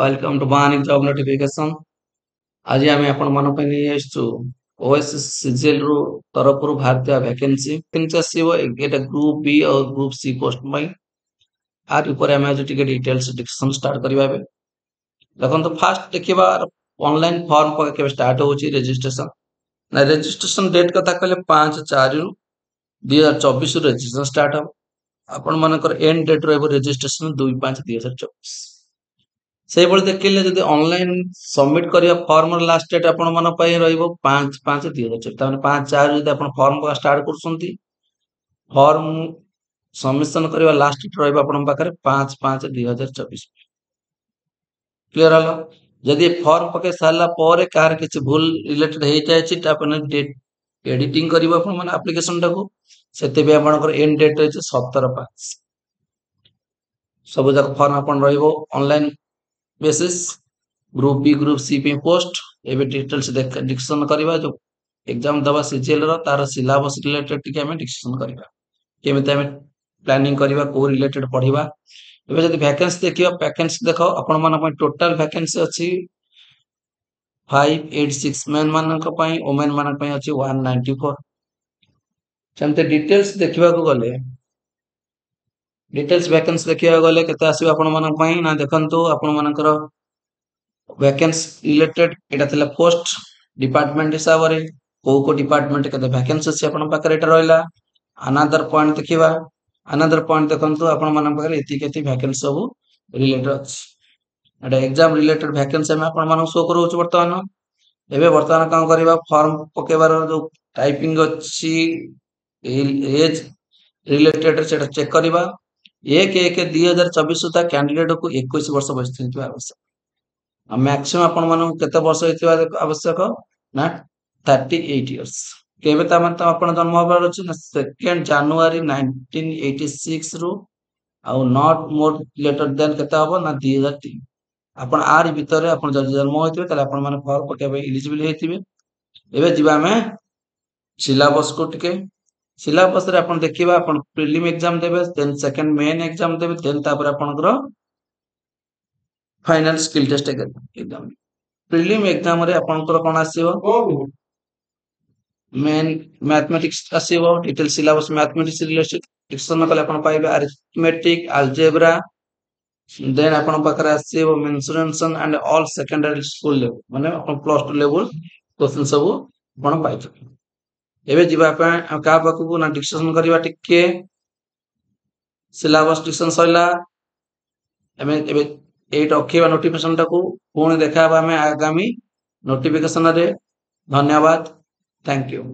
welcome to morning job notification आज आम आप सीजेल रु तरफ रु भारतीय वैकेंसी आसा ग्रुप बी और ग्रुप सी पोस्ट आर डिटेल्स डिस्कशन स्टार्ट करवा देखो फास्ट देखा ऑनलाइन फॉर्म पे स्टार्ट रजिस्ट्रेशन ना रजिस्ट्रेशन डेट कथा कहले पाँच चार रु दुई रजिस्ट्रेशन स्टार्ट हम आपर एंड डेट रजिस्ट्रेशन दुई पाँच दुई चौबीस ସେଇଭଳି ଦେଖିଲେ ଯଦି ଅନଲାଇନ୍ ସବମିଟ୍ କରିବା ଫର୍ମର ଲାଷ୍ଟ ଡେଟ୍ ଆପଣମାନଙ୍କ ପାଇଁ ରହିବ ପାଞ୍ଚ ପାଞ୍ଚ ଦୁଇ ହଜାର ଚବିଶ ତାମାନେ ପାଞ୍ଚ ଚାରି ଯଦି ଆପଣ ଫର୍ମ ଷ୍ଟାର୍ଟ କରୁଛନ୍ତି ଫର୍ମ ସବମିସନ୍ କରିବା ଲାଷ୍ଟ ଡେଟ୍ ରହିବ ଆପଣଙ୍କ ପାଖରେ ପାଞ୍ଚ ପାଞ୍ଚ ଦୁଇ ହଜାର ଚବିଶ କ୍ଲିଅର ହେଲା ଯଦି ଫର୍ମ ପକାଇ ସାରିଲା ପରେ କାହାର କିଛି ଭୁଲ ରିଲେଟେଡ୍ ହେଇଯାଇଛି ତାପରେ ଡେଟ୍ ଏଡିଟିଂ କରିବ ଆପଣମାନେ ଆପ୍ଲିକେସନଟାକୁ ସେଥିପାଇଁ ଆପଣଙ୍କର ଏଣ୍ଡ ଡେଟ୍ ରହିଛି ସତର ପାଞ୍ଚ ସବୁଯାକ ଫର୍ମ ଆପଣ ରହିବ online basis group B group C पे पोस्ट एबे डिटेल्स डिस्कसन करबा जो एग्जाम दबा सीजीएल रो तार सिलेबस रिलेटेड टिके हमें डिस्कसन करबा केमिति हमें प्लानिंग करबा को रिलेटेड पढ़िबा एबे जदि वैकेंसी देखियो वैकेंसी देखो आपण मन पर टोटल वैकेंसी अछि 586 मेन मानक पई ओमेन मानक पई अछि 194 जमते डिटेल्स देखिबा को गले ডিটেल्स वैकेंसी देखा गले केते आसीबो आपण मानन पई ना देखंतु आपण मानकर वैकेंसी रिलेटेड एटा थला पोस्ट डिपार्टमेंट हिसाब रे को को डिपार्टमेंट केते वैकेंसी से आपण पाकर एटा रहला अनदर पॉइंट देखिबा अनदर पॉइंट देखंतु आपण मानन पाकर एति केति वैकेंसी सब रिलेटेड अछि एटा एग्जाम रिलेटेड वैकेंसी हम आपण मानन शो करउछ वर्तमान एबे वर्तमान काम करबा फॉर्म पकेबार जो टाइपिंग अछि एज रिलेटेड सेटा चेक करबा ଏକ ଏକ ଦୁଇ ହଜାର ଚବିଶ ସୁଦ୍ଧା କ୍ୟାଣ୍ଡିଡେଟକୁ ଏକୋଇଶ ବର୍ଷ ବୟସ ହେଇଥିବା ଆବଶ୍ୟକ ଆଉ ମ୍ୟାକ୍ସିମମ୍ ଆପଣମାନଙ୍କୁ କେତେ ବର୍ଷ ହେଇଥିବା ଆବଶ୍ୟକ ନା ଥାର୍ଟି ଏଇଟ୍ ଇୟର୍ସ କେବେ ତା ତାମାନେ ଆପଣ ଜନ୍ମ ହେବାର ଅଛି ନା ସେକେଣ୍ଡ ଜାନୁଆରୀ ନାଇନଟିନ୍ ଏଇଟି ସିକ୍ସରୁ ଆଉ ନଟ୍ ମୋର୍ ଲେଟର୍ ଦେନ୍ କେତେ ହେବ ନା ଦୁଇ ହଜାର ତିନି ଆପଣ ଆରି ଭିତରେ ଆପଣ ଯଦି ଜନ୍ମ ହୋଇଥିବେ ତାହେଲେ ଆପଣମାନେ ଫର୍ମ ପକେଇବା ପାଇଁ ଇଲିଜିବଲ୍ ହେଇଥିବେ ଏବେ ଯିବା ଆମେ ସିଲାବସ୍କୁ ଟିକେ সিলাবস আপনার দেখবে আপনার প্রিলিম এক্সাম দেবে দেন সেকেন্ড মেইন এক্সাম দেবে দেন তারপরে আপনার final skill test exam prelim exam রে আপনার কোন আসিব মেইন ম্যাথমেটিক্স আসিব ডিটেল সিলাবস ম্যাথমেটিক্স রিলেটেড ডিকশন নকলে আপনার পাইবে অ্যারিথমেটিক অ্যালজেব্রা দেন আপনার পাখে আসিব mensuration and all secondary school level মানে আপনার প্লাস 2 লেভেল কোশ্চেন সব আপনার পাইছো ଏବେ ଯିବା ପାଇଁ ଆମେ କାହା ପାଖକୁ ନା ଡିକ୍ସେସନ କରିବା ଟିକେ ସିଲାବସ୍ ଡିକ୍ସେସନ ସରିଲା ଆମେ ଏବେ ଏଇଠି ରଖିବା ନୋଟିଫିକେସନଟାକୁ ପୁଣି ଦେଖା ହେବା ଆମେ ଆଗାମୀ ନୋଟିଫିକେସନରେ ଧନ୍ୟବାଦ ଥ୍ୟାଙ୍କ ୟୁ